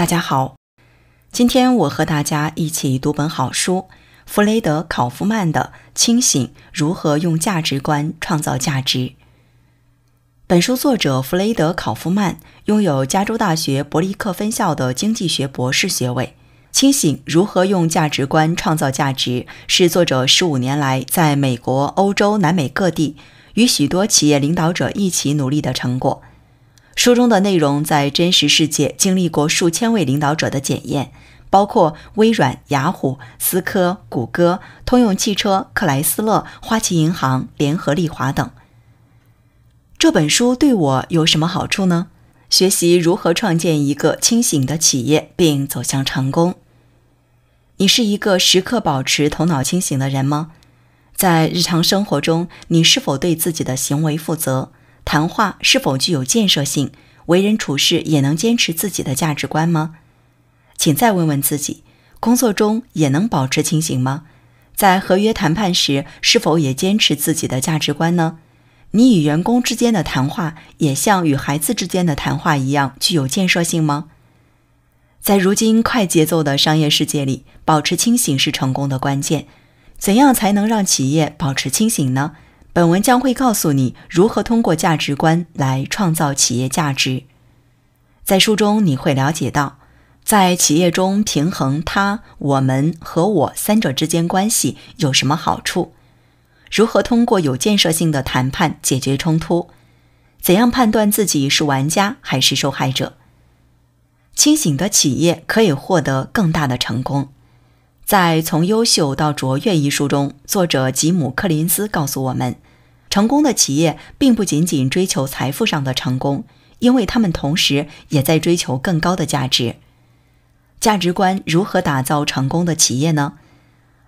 大家好，今天我和大家一起读本好书——弗雷德·考夫曼的《清醒：如何用价值观创造价值》。本书作者弗雷德·考夫曼拥有加州大学伯利克分校的经济学博士学位，《清醒：如何用价值观创造价值》是作者十五年来在美国、欧洲、南美各地与许多企业领导者一起努力的成果。书中的内容在真实世界经历过数千位领导者的检验，包括微软、雅虎、思科、谷歌、通用汽车、克莱斯勒、花旗银行、联合利华等。这本书对我有什么好处呢？学习如何创建一个清醒的企业并走向成功。你是一个时刻保持头脑清醒的人吗？在日常生活中，你是否对自己的行为负责？谈话是否具有建设性？为人处事也能坚持自己的价值观吗？请再问问自己：工作中也能保持清醒吗？在合约谈判时，是否也坚持自己的价值观呢？你与员工之间的谈话也像与孩子之间的谈话一样具有建设性吗？在如今快节奏的商业世界里，保持清醒是成功的关键。怎样才能让企业保持清醒呢？本文将会告诉你如何通过价值观来创造企业价值。在书中，你会了解到，在企业中平衡他、我们和我三者之间关系有什么好处，如何通过有建设性的谈判解决冲突，怎样判断自己是玩家还是受害者。清醒的企业可以获得更大的成功。在《从优秀到卓越》一书中，作者吉姆·柯林斯告诉我们，成功的企业并不仅仅追求财富上的成功，因为他们同时也在追求更高的价值。价值观如何打造成功的企业呢？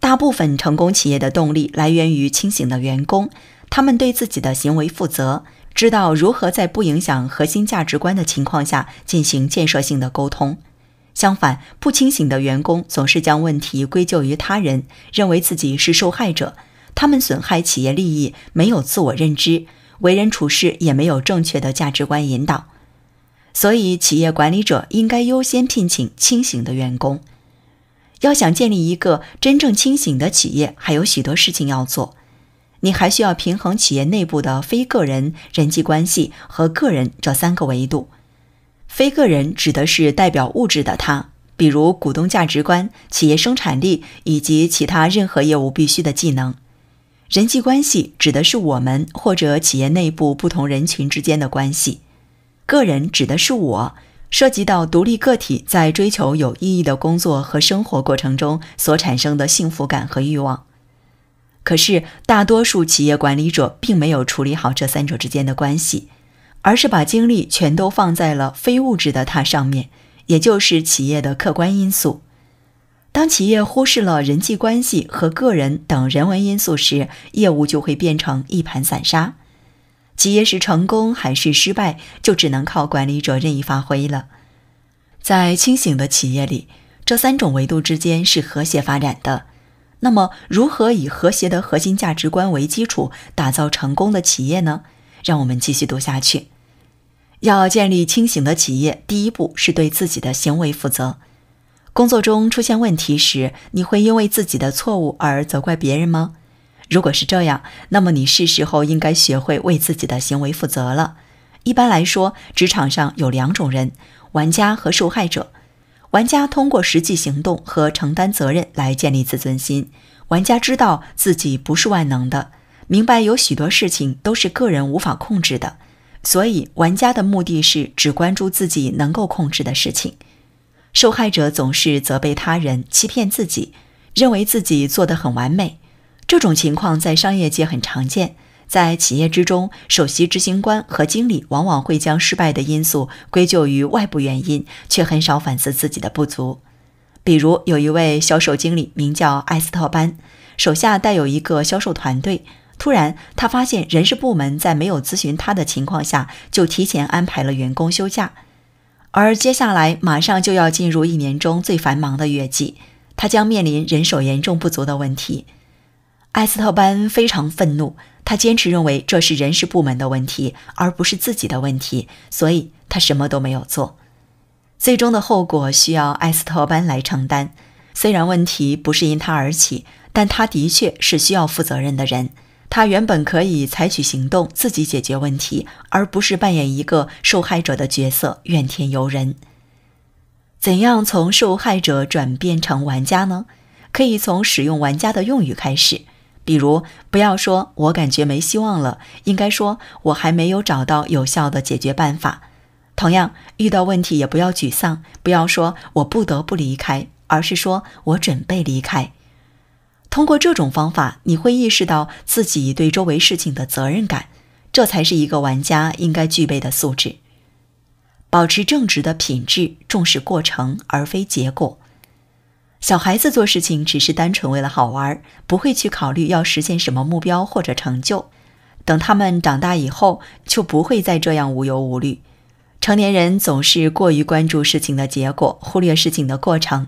大部分成功企业的动力来源于清醒的员工，他们对自己的行为负责，知道如何在不影响核心价值观的情况下进行建设性的沟通。相反，不清醒的员工总是将问题归咎于他人，认为自己是受害者。他们损害企业利益，没有自我认知，为人处事也没有正确的价值观引导。所以，企业管理者应该优先聘请清醒的员工。要想建立一个真正清醒的企业，还有许多事情要做。你还需要平衡企业内部的非个人人际关系和个人这三个维度。非个人指的是代表物质的他，比如股东价值观、企业生产力以及其他任何业务必须的技能。人际关系指的是我们或者企业内部不同人群之间的关系。个人指的是我，涉及到独立个体在追求有意义的工作和生活过程中所产生的幸福感和欲望。可是，大多数企业管理者并没有处理好这三者之间的关系。而是把精力全都放在了非物质的它上面，也就是企业的客观因素。当企业忽视了人际关系和个人等人文因素时，业务就会变成一盘散沙。企业是成功还是失败，就只能靠管理者任意发挥了。在清醒的企业里，这三种维度之间是和谐发展的。那么，如何以和谐的核心价值观为基础，打造成功的企业呢？让我们继续读下去。要建立清醒的企业，第一步是对自己的行为负责。工作中出现问题时，你会因为自己的错误而责怪别人吗？如果是这样，那么你是时候应该学会为自己的行为负责了。一般来说，职场上有两种人：玩家和受害者。玩家通过实际行动和承担责任来建立自尊心。玩家知道自己不是万能的，明白有许多事情都是个人无法控制的。所以，玩家的目的是只关注自己能够控制的事情。受害者总是责备他人，欺骗自己，认为自己做得很完美。这种情况在商业界很常见。在企业之中，首席执行官和经理往往会将失败的因素归咎于外部原因，却很少反思自己的不足。比如，有一位销售经理名叫艾斯特班，手下带有一个销售团队。突然，他发现人事部门在没有咨询他的情况下，就提前安排了员工休假，而接下来马上就要进入一年中最繁忙的月季，他将面临人手严重不足的问题。埃斯特班非常愤怒，他坚持认为这是人事部门的问题，而不是自己的问题，所以他什么都没有做。最终的后果需要埃斯特班来承担。虽然问题不是因他而起，但他的确是需要负责任的人。他原本可以采取行动，自己解决问题，而不是扮演一个受害者的角色，怨天尤人。怎样从受害者转变成玩家呢？可以从使用玩家的用语开始，比如不要说“我感觉没希望了”，应该说“我还没有找到有效的解决办法”。同样，遇到问题也不要沮丧，不要说“我不得不离开”，而是说“我准备离开”。通过这种方法，你会意识到自己对周围事情的责任感，这才是一个玩家应该具备的素质。保持正直的品质，重视过程而非结果。小孩子做事情只是单纯为了好玩，不会去考虑要实现什么目标或者成就。等他们长大以后，就不会再这样无忧无虑。成年人总是过于关注事情的结果，忽略事情的过程。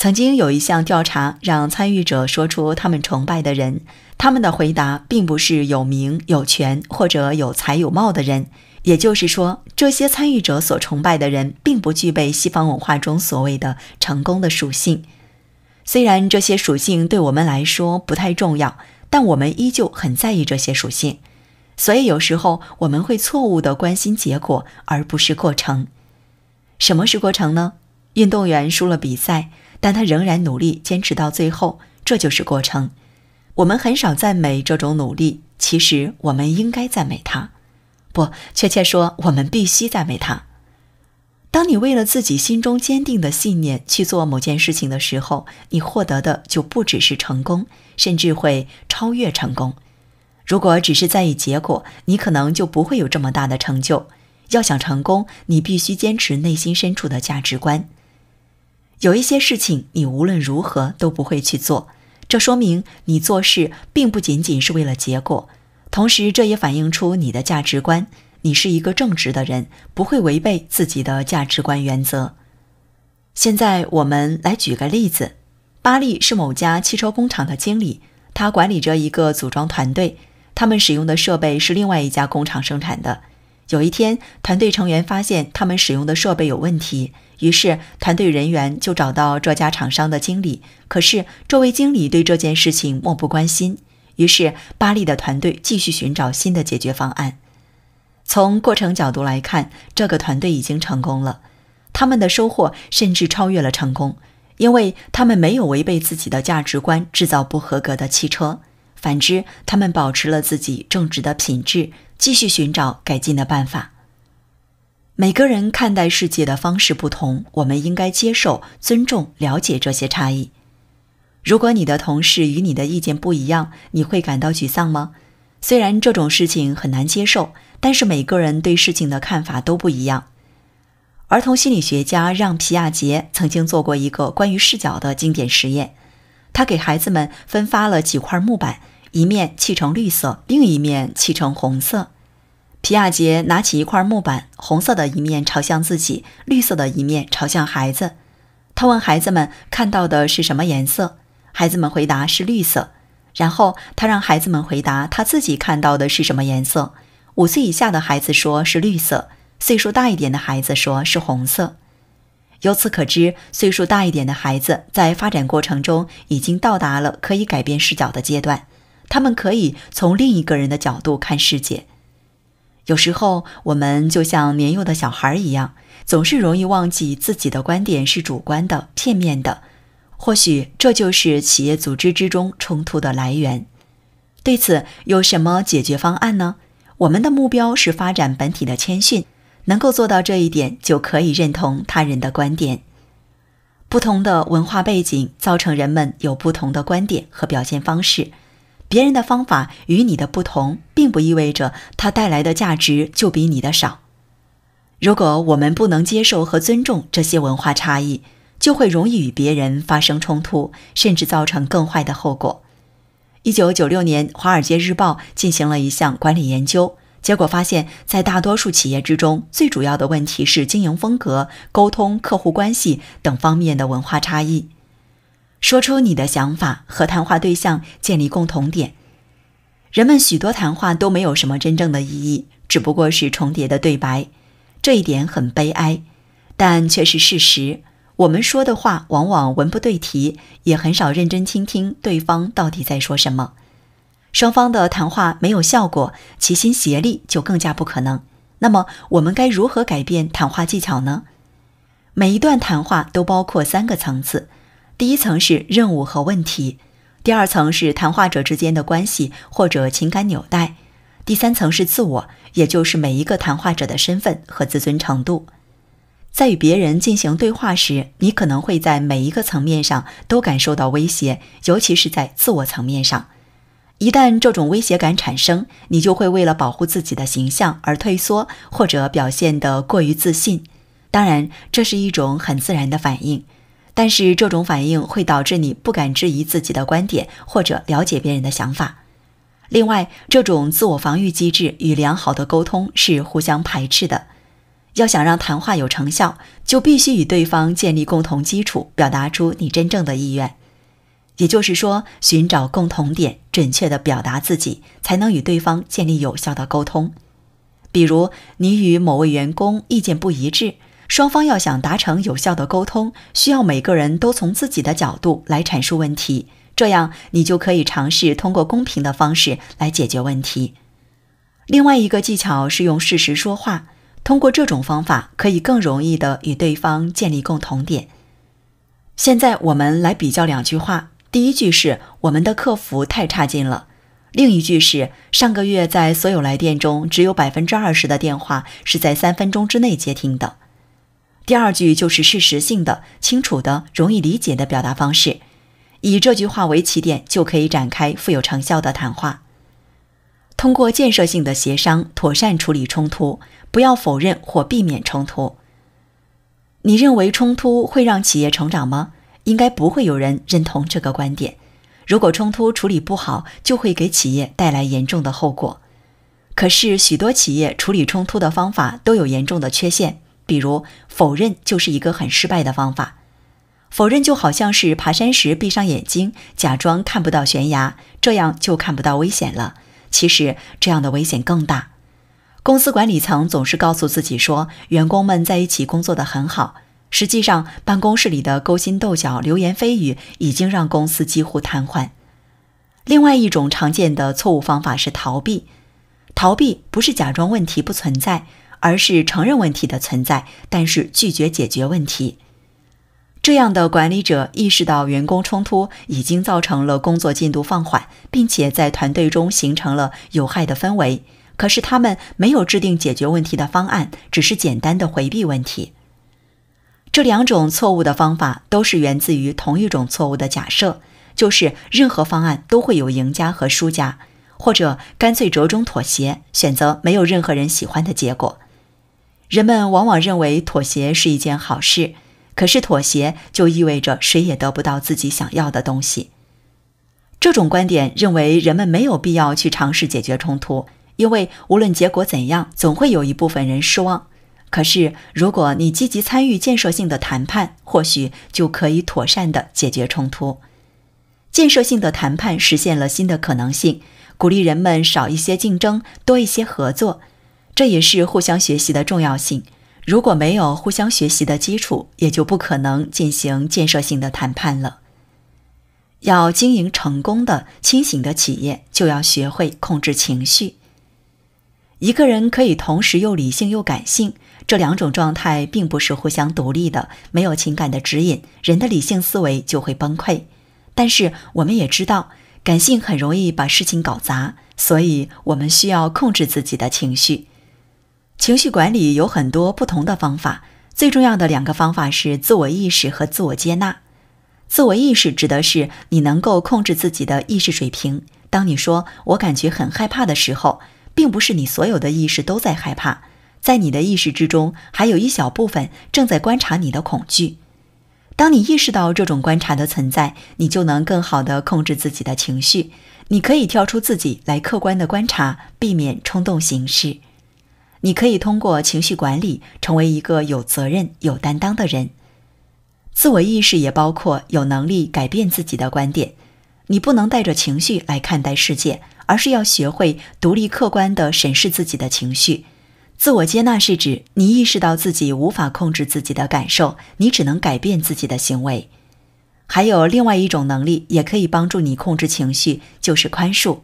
曾经有一项调查，让参与者说出他们崇拜的人，他们的回答并不是有名、有权或者有才、有貌的人。也就是说，这些参与者所崇拜的人并不具备西方文化中所谓的成功的属性。虽然这些属性对我们来说不太重要，但我们依旧很在意这些属性。所以有时候我们会错误地关心结果，而不是过程。什么是过程呢？运动员输了比赛。但他仍然努力坚持到最后，这就是过程。我们很少赞美这种努力，其实我们应该赞美他，不确切说，我们必须赞美他。当你为了自己心中坚定的信念去做某件事情的时候，你获得的就不只是成功，甚至会超越成功。如果只是在意结果，你可能就不会有这么大的成就。要想成功，你必须坚持内心深处的价值观。有一些事情你无论如何都不会去做，这说明你做事并不仅仅是为了结果，同时这也反映出你的价值观。你是一个正直的人，不会违背自己的价值观原则。现在我们来举个例子：巴利是某家汽车工厂的经理，他管理着一个组装团队，他们使用的设备是另外一家工厂生产的。有一天，团队成员发现他们使用的设备有问题，于是团队人员就找到这家厂商的经理。可是，这位经理对这件事情漠不关心。于是，巴利的团队继续寻找新的解决方案。从过程角度来看，这个团队已经成功了。他们的收获甚至超越了成功，因为他们没有违背自己的价值观，制造不合格的汽车。反之，他们保持了自己正直的品质。继续寻找改进的办法。每个人看待世界的方式不同，我们应该接受、尊重、了解这些差异。如果你的同事与你的意见不一样，你会感到沮丧吗？虽然这种事情很难接受，但是每个人对事情的看法都不一样。儿童心理学家让皮亚杰曾经做过一个关于视角的经典实验，他给孩子们分发了几块木板。一面砌成绿色，另一面砌成红色。皮亚杰拿起一块木板，红色的一面朝向自己，绿色的一面朝向孩子。他问孩子们看到的是什么颜色，孩子们回答是绿色。然后他让孩子们回答他自己看到的是什么颜色。五岁以下的孩子说是绿色，岁数大一点的孩子说是红色。由此可知，岁数大一点的孩子在发展过程中已经到达了可以改变视角的阶段。他们可以从另一个人的角度看世界。有时候，我们就像年幼的小孩一样，总是容易忘记自己的观点是主观的、片面的。或许这就是企业组织之中冲突的来源。对此，有什么解决方案呢？我们的目标是发展本体的谦逊，能够做到这一点，就可以认同他人的观点。不同的文化背景造成人们有不同的观点和表现方式。别人的方法与你的不同，并不意味着它带来的价值就比你的少。如果我们不能接受和尊重这些文化差异，就会容易与别人发生冲突，甚至造成更坏的后果。一九九六年，《华尔街日报》进行了一项管理研究，结果发现，在大多数企业之中，最主要的问题是经营风格、沟通、客户关系等方面的文化差异。说出你的想法和谈话对象建立共同点。人们许多谈话都没有什么真正的意义，只不过是重叠的对白，这一点很悲哀，但却是事实。我们说的话往往文不对题，也很少认真倾听对方到底在说什么。双方的谈话没有效果，齐心协力就更加不可能。那么，我们该如何改变谈话技巧呢？每一段谈话都包括三个层次。第一层是任务和问题，第二层是谈话者之间的关系或者情感纽带，第三层是自我，也就是每一个谈话者的身份和自尊程度。在与别人进行对话时，你可能会在每一个层面上都感受到威胁，尤其是在自我层面上。一旦这种威胁感产生，你就会为了保护自己的形象而退缩或者表现得过于自信。当然，这是一种很自然的反应。但是这种反应会导致你不敢质疑自己的观点，或者了解别人的想法。另外，这种自我防御机制与良好的沟通是互相排斥的。要想让谈话有成效，就必须与对方建立共同基础，表达出你真正的意愿。也就是说，寻找共同点，准确地表达自己，才能与对方建立有效的沟通。比如，你与某位员工意见不一致。双方要想达成有效的沟通，需要每个人都从自己的角度来阐述问题，这样你就可以尝试通过公平的方式来解决问题。另外一个技巧是用事实说话，通过这种方法可以更容易的与对方建立共同点。现在我们来比较两句话，第一句是“我们的客服太差劲了”，另一句是“上个月在所有来电中，只有百分之二十的电话是在三分钟之内接听的”。第二句就是事实性的、清楚的、容易理解的表达方式。以这句话为起点，就可以展开富有成效的谈话。通过建设性的协商，妥善处理冲突，不要否认或避免冲突。你认为冲突会让企业成长吗？应该不会有人认同这个观点。如果冲突处理不好，就会给企业带来严重的后果。可是许多企业处理冲突的方法都有严重的缺陷。比如否认就是一个很失败的方法，否认就好像是爬山时闭上眼睛，假装看不到悬崖，这样就看不到危险了。其实这样的危险更大。公司管理层总是告诉自己说员工们在一起工作的很好，实际上办公室里的勾心斗角、流言蜚语已经让公司几乎瘫痪。另外一种常见的错误方法是逃避，逃避不是假装问题不存在。而是承认问题的存在，但是拒绝解决问题。这样的管理者意识到员工冲突已经造成了工作进度放缓，并且在团队中形成了有害的氛围。可是他们没有制定解决问题的方案，只是简单的回避问题。这两种错误的方法都是源自于同一种错误的假设，就是任何方案都会有赢家和输家，或者干脆折中妥协，选择没有任何人喜欢的结果。人们往往认为妥协是一件好事，可是妥协就意味着谁也得不到自己想要的东西。这种观点认为，人们没有必要去尝试解决冲突，因为无论结果怎样，总会有一部分人失望。可是，如果你积极参与建设性的谈判，或许就可以妥善地解决冲突。建设性的谈判实现了新的可能性，鼓励人们少一些竞争，多一些合作。这也是互相学习的重要性。如果没有互相学习的基础，也就不可能进行建设性的谈判了。要经营成功的、清醒的企业，就要学会控制情绪。一个人可以同时又理性又感性，这两种状态并不是互相独立的。没有情感的指引，人的理性思维就会崩溃。但是我们也知道，感性很容易把事情搞砸，所以我们需要控制自己的情绪。情绪管理有很多不同的方法，最重要的两个方法是自我意识和自我接纳。自我意识指的是你能够控制自己的意识水平。当你说“我感觉很害怕”的时候，并不是你所有的意识都在害怕，在你的意识之中还有一小部分正在观察你的恐惧。当你意识到这种观察的存在，你就能更好地控制自己的情绪。你可以跳出自己来客观地观察，避免冲动行事。你可以通过情绪管理成为一个有责任、有担当的人。自我意识也包括有能力改变自己的观点。你不能带着情绪来看待世界，而是要学会独立、客观地审视自己的情绪。自我接纳是指你意识到自己无法控制自己的感受，你只能改变自己的行为。还有另外一种能力，也可以帮助你控制情绪，就是宽恕。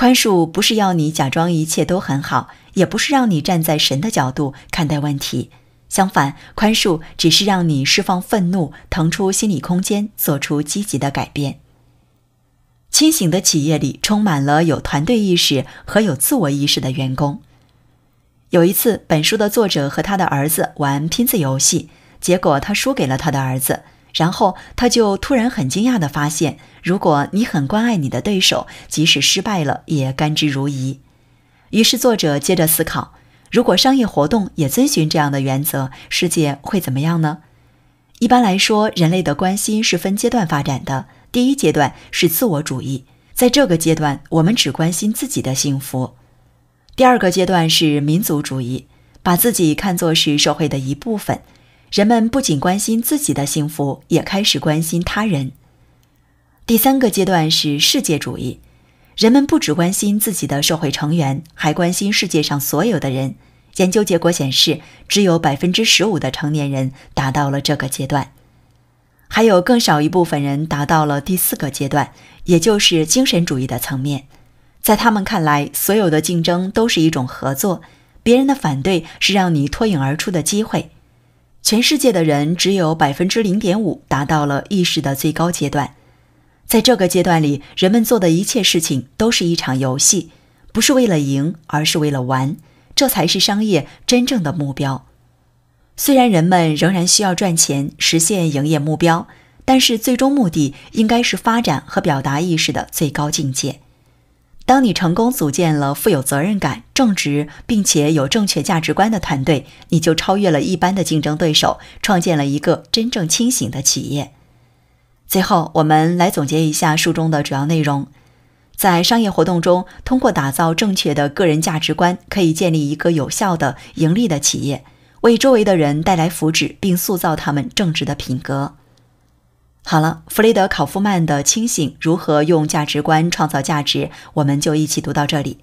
宽恕不是要你假装一切都很好，也不是让你站在神的角度看待问题。相反，宽恕只是让你释放愤怒，腾出心理空间，做出积极的改变。清醒的企业里充满了有团队意识和有自我意识的员工。有一次，本书的作者和他的儿子玩拼字游戏，结果他输给了他的儿子。然后他就突然很惊讶地发现，如果你很关爱你的对手，即使失败了也甘之如饴。于是作者接着思考：如果商业活动也遵循这样的原则，世界会怎么样呢？一般来说，人类的关心是分阶段发展的。第一阶段是自我主义，在这个阶段，我们只关心自己的幸福。第二个阶段是民族主义，把自己看作是社会的一部分。人们不仅关心自己的幸福，也开始关心他人。第三个阶段是世界主义，人们不只关心自己的社会成员，还关心世界上所有的人。研究结果显示，只有百分之十五的成年人达到了这个阶段，还有更少一部分人达到了第四个阶段，也就是精神主义的层面。在他们看来，所有的竞争都是一种合作，别人的反对是让你脱颖而出的机会。全世界的人只有百分之零点五达到了意识的最高阶段，在这个阶段里，人们做的一切事情都是一场游戏，不是为了赢，而是为了玩，这才是商业真正的目标。虽然人们仍然需要赚钱，实现营业目标，但是最终目的应该是发展和表达意识的最高境界。当你成功组建了富有责任感、正直并且有正确价值观的团队，你就超越了一般的竞争对手，创建了一个真正清醒的企业。最后，我们来总结一下书中的主要内容：在商业活动中，通过打造正确的个人价值观，可以建立一个有效的盈利的企业，为周围的人带来福祉，并塑造他们正直的品格。好了，弗雷德·考夫曼的《清醒：如何用价值观创造价值》，我们就一起读到这里。